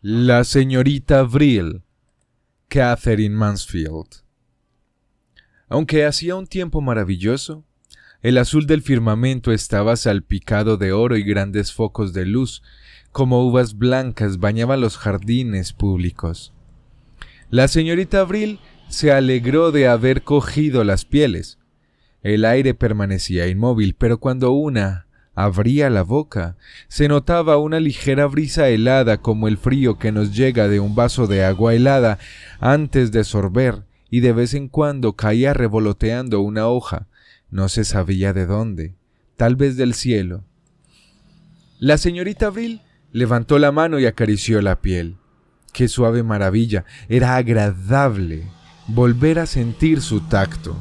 La señorita abril, Catherine Mansfield. Aunque hacía un tiempo maravilloso, el azul del firmamento estaba salpicado de oro y grandes focos de luz, como uvas blancas bañaban los jardines públicos. La señorita abril se alegró de haber cogido las pieles. El aire permanecía inmóvil, pero cuando una Abría la boca. Se notaba una ligera brisa helada como el frío que nos llega de un vaso de agua helada antes de sorber, y de vez en cuando caía revoloteando una hoja. No se sabía de dónde, tal vez del cielo. La señorita Abril levantó la mano y acarició la piel. Qué suave maravilla, era agradable volver a sentir su tacto.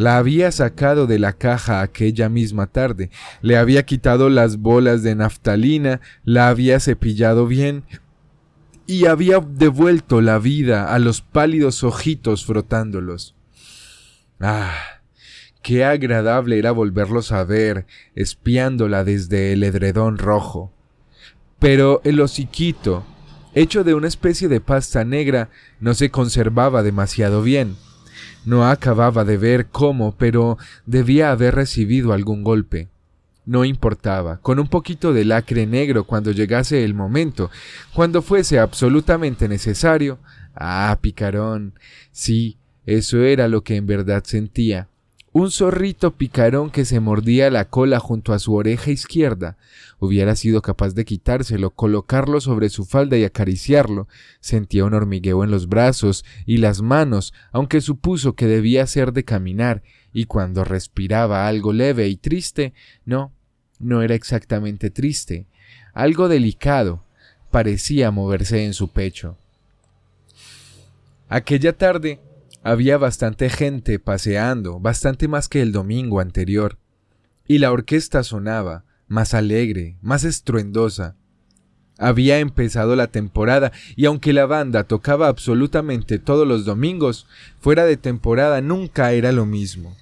La había sacado de la caja aquella misma tarde, le había quitado las bolas de naftalina, la había cepillado bien y había devuelto la vida a los pálidos ojitos frotándolos. Ah, qué agradable era volverlos a ver, espiándola desde el edredón rojo. Pero el hociquito, hecho de una especie de pasta negra, no se conservaba demasiado bien. No acababa de ver cómo, pero debía haber recibido algún golpe. No importaba, con un poquito de lacre negro cuando llegase el momento, cuando fuese absolutamente necesario. Ah, picarón. Sí, eso era lo que en verdad sentía. Un zorrito picarón que se mordía la cola junto a su oreja izquierda hubiera sido capaz de quitárselo, colocarlo sobre su falda y acariciarlo. Sentía un hormigueo en los brazos y las manos, aunque supuso que debía ser de caminar, y cuando respiraba algo leve y triste, no, no era exactamente triste, algo delicado, parecía moverse en su pecho. Aquella tarde había bastante gente paseando, bastante más que el domingo anterior, y la orquesta sonaba, más alegre, más estruendosa. Había empezado la temporada y aunque la banda tocaba absolutamente todos los domingos, fuera de temporada nunca era lo mismo.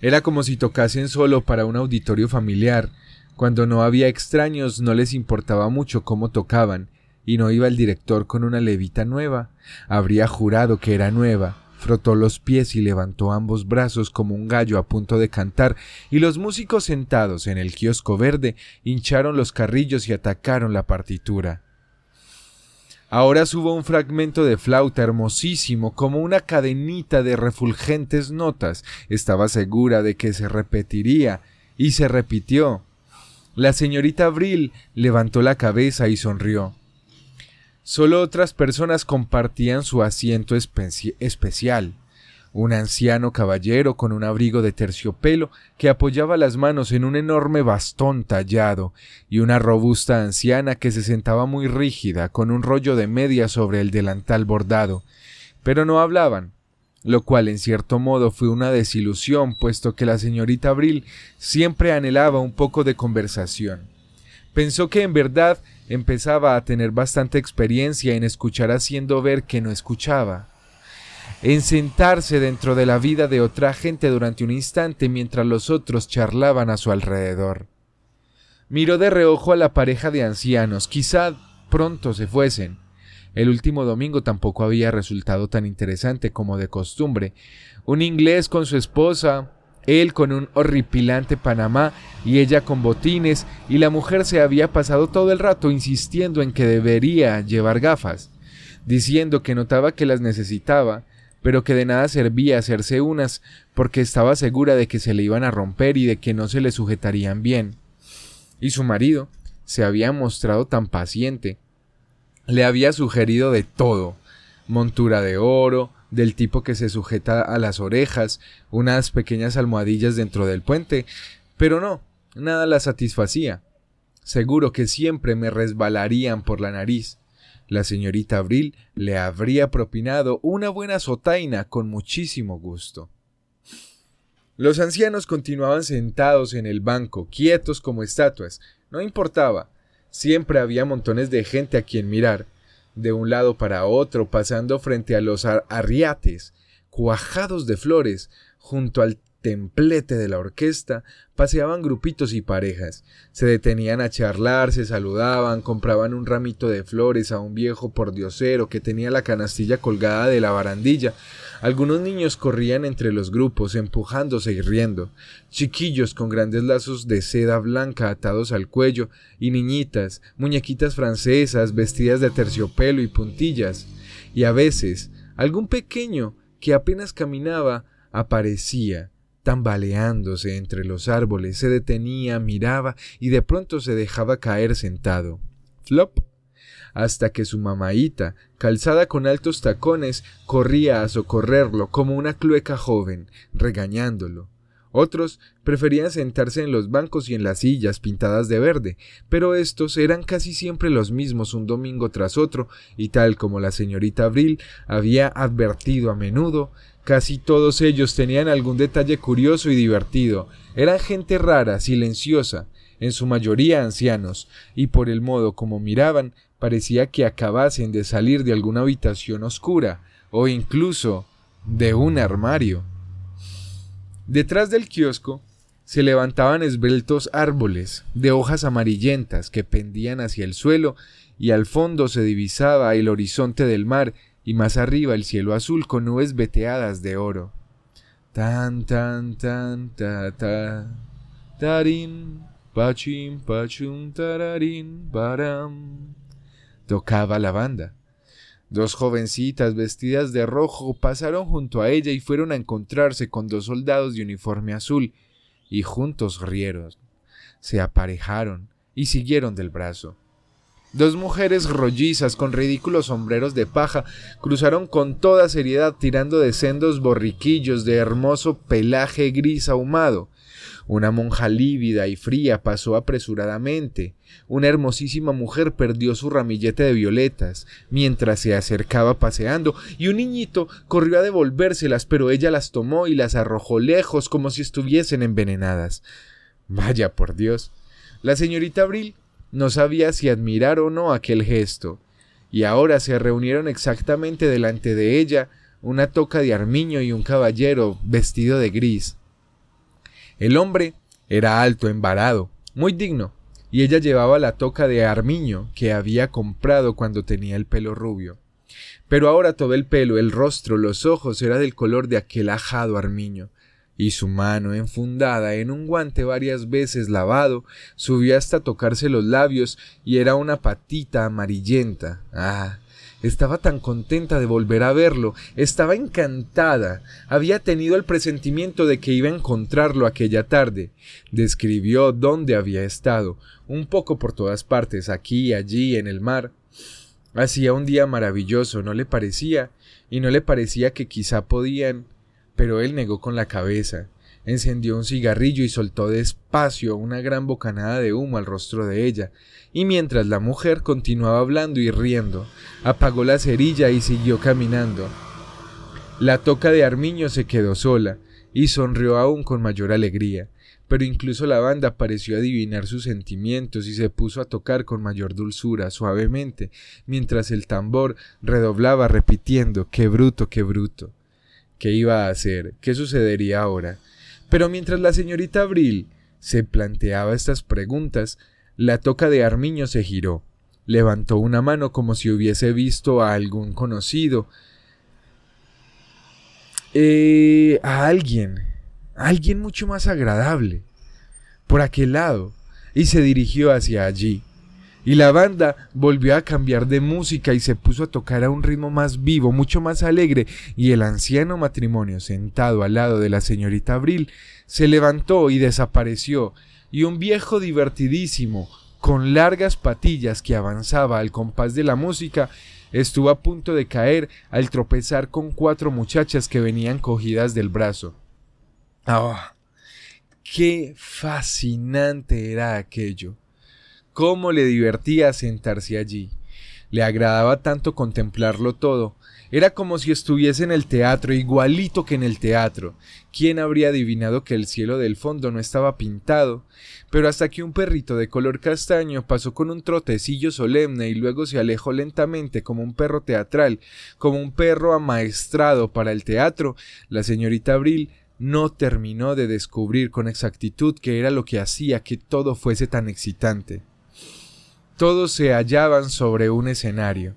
Era como si tocasen solo para un auditorio familiar. Cuando no había extraños no les importaba mucho cómo tocaban, y no iba el director con una levita nueva. Habría jurado que era nueva frotó los pies y levantó ambos brazos como un gallo a punto de cantar, y los músicos sentados en el kiosco verde hincharon los carrillos y atacaron la partitura. Ahora subo un fragmento de flauta hermosísimo, como una cadenita de refulgentes notas. Estaba segura de que se repetiría, y se repitió. La señorita Abril levantó la cabeza y sonrió. Solo otras personas compartían su asiento especial. Un anciano caballero con un abrigo de terciopelo que apoyaba las manos en un enorme bastón tallado, y una robusta anciana que se sentaba muy rígida con un rollo de media sobre el delantal bordado. Pero no hablaban, lo cual en cierto modo fue una desilusión, puesto que la señorita Abril siempre anhelaba un poco de conversación. Pensó que en verdad empezaba a tener bastante experiencia en escuchar haciendo ver que no escuchaba, en sentarse dentro de la vida de otra gente durante un instante mientras los otros charlaban a su alrededor. Miró de reojo a la pareja de ancianos, quizá pronto se fuesen. El último domingo tampoco había resultado tan interesante como de costumbre. Un inglés con su esposa, él con un horripilante Panamá y ella con botines, y la mujer se había pasado todo el rato insistiendo en que debería llevar gafas, diciendo que notaba que las necesitaba, pero que de nada servía hacerse unas porque estaba segura de que se le iban a romper y de que no se le sujetarían bien. Y su marido se había mostrado tan paciente. Le había sugerido de todo montura de oro, del tipo que se sujeta a las orejas, unas pequeñas almohadillas dentro del puente, pero no, nada la satisfacía. Seguro que siempre me resbalarían por la nariz. La señorita Abril le habría propinado una buena sotaina con muchísimo gusto. Los ancianos continuaban sentados en el banco, quietos como estatuas. No importaba. Siempre había montones de gente a quien mirar de un lado para otro, pasando frente a los arriates, cuajados de flores, junto al templete de la orquesta, paseaban grupitos y parejas, se detenían a charlar, se saludaban, compraban un ramito de flores a un viejo pordiosero que tenía la canastilla colgada de la barandilla. Algunos niños corrían entre los grupos, empujándose y riendo, chiquillos con grandes lazos de seda blanca atados al cuello, y niñitas, muñequitas francesas vestidas de terciopelo y puntillas, y a veces algún pequeño que apenas caminaba aparecía Tambaleándose entre los árboles, se detenía, miraba y de pronto se dejaba caer sentado. Flop. Hasta que su mamaíta, calzada con altos tacones, corría a socorrerlo como una clueca joven, regañándolo. Otros preferían sentarse en los bancos y en las sillas pintadas de verde, pero estos eran casi siempre los mismos un domingo tras otro, y tal como la señorita Abril había advertido a menudo, Casi todos ellos tenían algún detalle curioso y divertido. Eran gente rara, silenciosa, en su mayoría ancianos, y por el modo como miraban parecía que acabasen de salir de alguna habitación oscura, o incluso de un armario. Detrás del kiosco se levantaban esbeltos árboles de hojas amarillentas que pendían hacia el suelo y al fondo se divisaba el horizonte del mar y más arriba el cielo azul con nubes veteadas de oro. Tan tan tan ta ta pachim pachum tararim param. Tocaba la banda. Dos jovencitas vestidas de rojo pasaron junto a ella y fueron a encontrarse con dos soldados de uniforme azul, y juntos rieron, se aparejaron y siguieron del brazo. Dos mujeres rollizas con ridículos sombreros de paja cruzaron con toda seriedad tirando de sendos borriquillos de hermoso pelaje gris ahumado. Una monja lívida y fría pasó apresuradamente. Una hermosísima mujer perdió su ramillete de violetas mientras se acercaba paseando, y un niñito corrió a devolvérselas, pero ella las tomó y las arrojó lejos como si estuviesen envenenadas. Vaya por Dios. La señorita Abril no sabía si admirar o no aquel gesto, y ahora se reunieron exactamente delante de ella una toca de armiño y un caballero vestido de gris. El hombre era alto, embarado, muy digno, y ella llevaba la toca de armiño que había comprado cuando tenía el pelo rubio. Pero ahora todo el pelo, el rostro, los ojos era del color de aquel ajado armiño, y su mano, enfundada en un guante varias veces lavado, subió hasta tocarse los labios y era una patita amarillenta. Ah. Estaba tan contenta de volver a verlo, estaba encantada, había tenido el presentimiento de que iba a encontrarlo aquella tarde. Describió dónde había estado, un poco por todas partes, aquí, allí, en el mar. Hacía un día maravilloso, ¿no le parecía? Y no le parecía que quizá podían pero él negó con la cabeza. Encendió un cigarrillo y soltó despacio una gran bocanada de humo al rostro de ella, y mientras la mujer continuaba hablando y riendo, apagó la cerilla y siguió caminando. La toca de Armiño se quedó sola, y sonrió aún con mayor alegría, pero incluso la banda pareció adivinar sus sentimientos y se puso a tocar con mayor dulzura, suavemente, mientras el tambor redoblaba repitiendo Qué bruto, qué bruto. ¿Qué iba a hacer? ¿Qué sucedería ahora? Pero mientras la señorita Abril se planteaba estas preguntas, la toca de Armiño se giró, levantó una mano como si hubiese visto a algún conocido, eh, a alguien, alguien mucho más agradable, por aquel lado, y se dirigió hacia allí. Y la banda volvió a cambiar de música y se puso a tocar a un ritmo más vivo, mucho más alegre, y el anciano matrimonio, sentado al lado de la señorita Abril, se levantó y desapareció, y un viejo divertidísimo, con largas patillas que avanzaba al compás de la música, estuvo a punto de caer al tropezar con cuatro muchachas que venían cogidas del brazo. ¡Ah! ¡Qué fascinante era aquello! Cómo le divertía sentarse allí. Le agradaba tanto contemplarlo todo. Era como si estuviese en el teatro, igualito que en el teatro. ¿Quién habría adivinado que el cielo del fondo no estaba pintado? Pero hasta que un perrito de color castaño pasó con un trotecillo solemne y luego se alejó lentamente como un perro teatral, como un perro amaestrado para el teatro, la señorita Abril no terminó de descubrir con exactitud qué era lo que hacía que todo fuese tan excitante. Todos se hallaban sobre un escenario.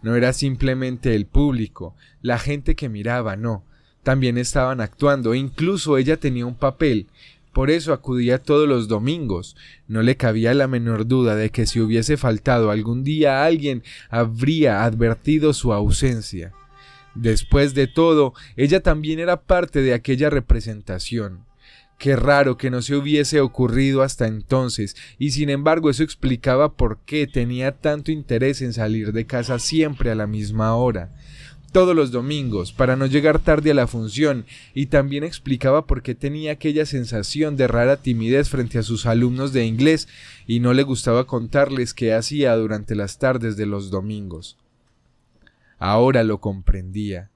No era simplemente el público, la gente que miraba, no. También estaban actuando, incluso ella tenía un papel. Por eso acudía todos los domingos. No le cabía la menor duda de que si hubiese faltado algún día alguien, habría advertido su ausencia. Después de todo, ella también era parte de aquella representación. Qué raro que no se hubiese ocurrido hasta entonces, y sin embargo eso explicaba por qué tenía tanto interés en salir de casa siempre a la misma hora todos los domingos para no llegar tarde a la función y también explicaba por qué tenía aquella sensación de rara timidez frente a sus alumnos de inglés y no le gustaba contarles qué hacía durante las tardes de los domingos. Ahora lo comprendía.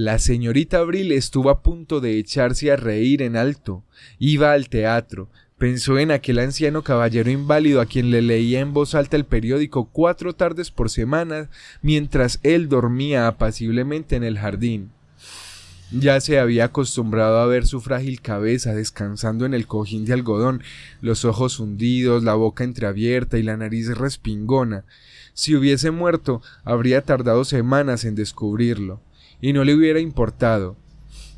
La señorita Abril estuvo a punto de echarse a reír en alto. Iba al teatro, Pensó en aquel anciano caballero inválido a quien le leía en voz alta el periódico cuatro tardes por semana mientras él dormía apaciblemente en el jardín. Ya se había acostumbrado a ver su frágil cabeza descansando en el cojín de algodón, los ojos hundidos, la boca entreabierta y la nariz respingona. Si hubiese muerto, habría tardado semanas en descubrirlo y no le hubiera importado.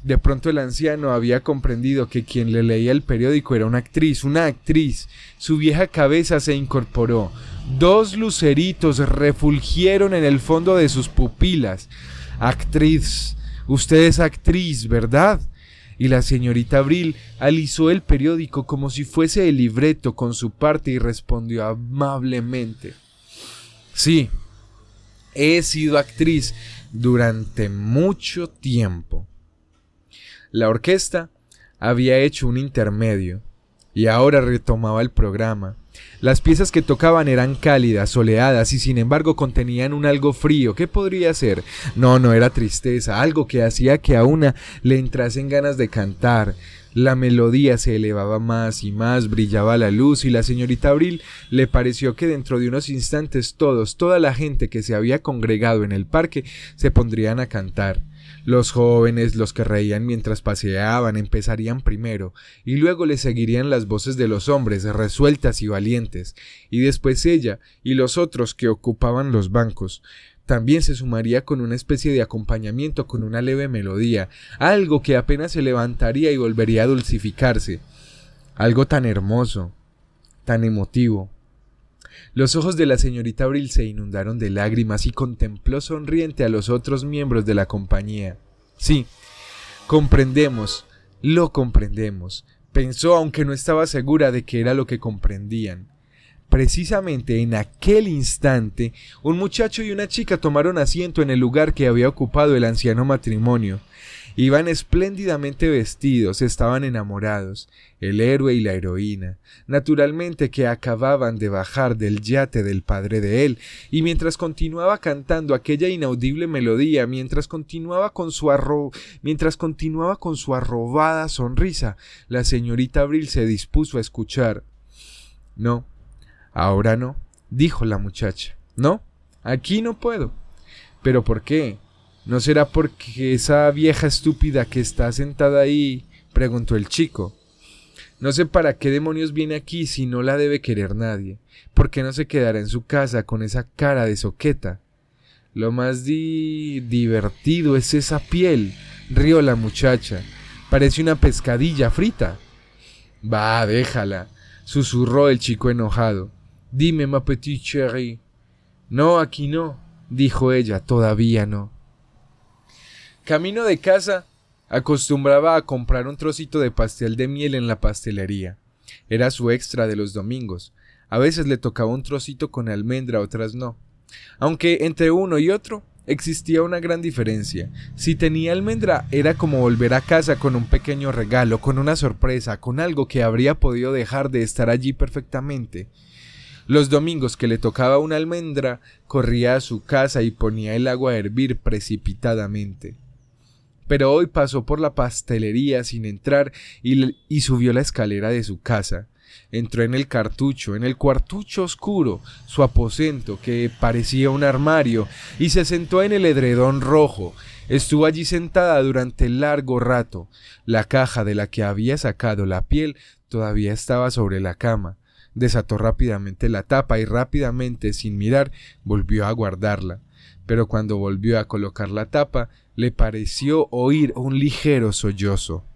De pronto el anciano había comprendido que quien le leía el periódico era una actriz, una actriz. Su vieja cabeza se incorporó. Dos luceritos refulgieron en el fondo de sus pupilas. Actriz, usted es actriz, ¿verdad? Y la señorita Abril alisó el periódico como si fuese el libreto con su parte y respondió amablemente. Sí, he sido actriz durante mucho tiempo. La orquesta había hecho un intermedio y ahora retomaba el programa, las piezas que tocaban eran cálidas, soleadas y sin embargo contenían un algo frío. ¿Qué podría ser? No, no era tristeza, algo que hacía que a una le entrasen ganas de cantar. La melodía se elevaba más y más, brillaba la luz y la señorita Abril le pareció que dentro de unos instantes todos, toda la gente que se había congregado en el parque se pondrían a cantar. Los jóvenes, los que reían mientras paseaban, empezarían primero, y luego le seguirían las voces de los hombres, resueltas y valientes, y después ella y los otros que ocupaban los bancos. También se sumaría con una especie de acompañamiento con una leve melodía, algo que apenas se levantaría y volvería a dulcificarse. Algo tan hermoso, tan emotivo, los ojos de la señorita Abril se inundaron de lágrimas y contempló sonriente a los otros miembros de la compañía. Sí, comprendemos, lo comprendemos, pensó aunque no estaba segura de que era lo que comprendían. Precisamente en aquel instante, un muchacho y una chica tomaron asiento en el lugar que había ocupado el anciano matrimonio. Iban espléndidamente vestidos, estaban enamorados, el héroe y la heroína. Naturalmente que acababan de bajar del yate del padre de él, y mientras continuaba cantando aquella inaudible melodía, mientras continuaba con su arro... mientras continuaba con su arrobada sonrisa, la señorita Abril se dispuso a escuchar. No, ahora no, dijo la muchacha. No, aquí no puedo. ¿Pero por qué? ¿No será porque esa vieja estúpida que está sentada ahí? preguntó el chico. No sé para qué demonios viene aquí si no la debe querer nadie. ¿Por qué no se quedará en su casa con esa cara de soqueta? Lo más di divertido es esa piel, rió la muchacha. Parece una pescadilla frita. Va, déjala, susurró el chico enojado. Dime, ma petite chérie. No, aquí no, dijo ella, todavía no. Camino de casa, acostumbraba a comprar un trocito de pastel de miel en la pastelería. Era su extra de los domingos. A veces le tocaba un trocito con almendra, otras no. Aunque entre uno y otro existía una gran diferencia. Si tenía almendra era como volver a casa con un pequeño regalo, con una sorpresa, con algo que habría podido dejar de estar allí perfectamente. Los domingos que le tocaba una almendra, corría a su casa y ponía el agua a hervir precipitadamente pero hoy pasó por la pastelería sin entrar y, subió la escalera de su casa. Entró en el cartucho, en el cuartucho oscuro, su aposento, que parecía un armario, y se sentó en el edredón rojo. Estuvo allí sentada durante largo rato. La caja de la que había sacado la piel todavía estaba sobre la cama. Desató rápidamente la tapa y rápidamente, sin mirar, volvió a guardarla. Pero cuando volvió a colocar la tapa, le pareció oír un ligero sollozo.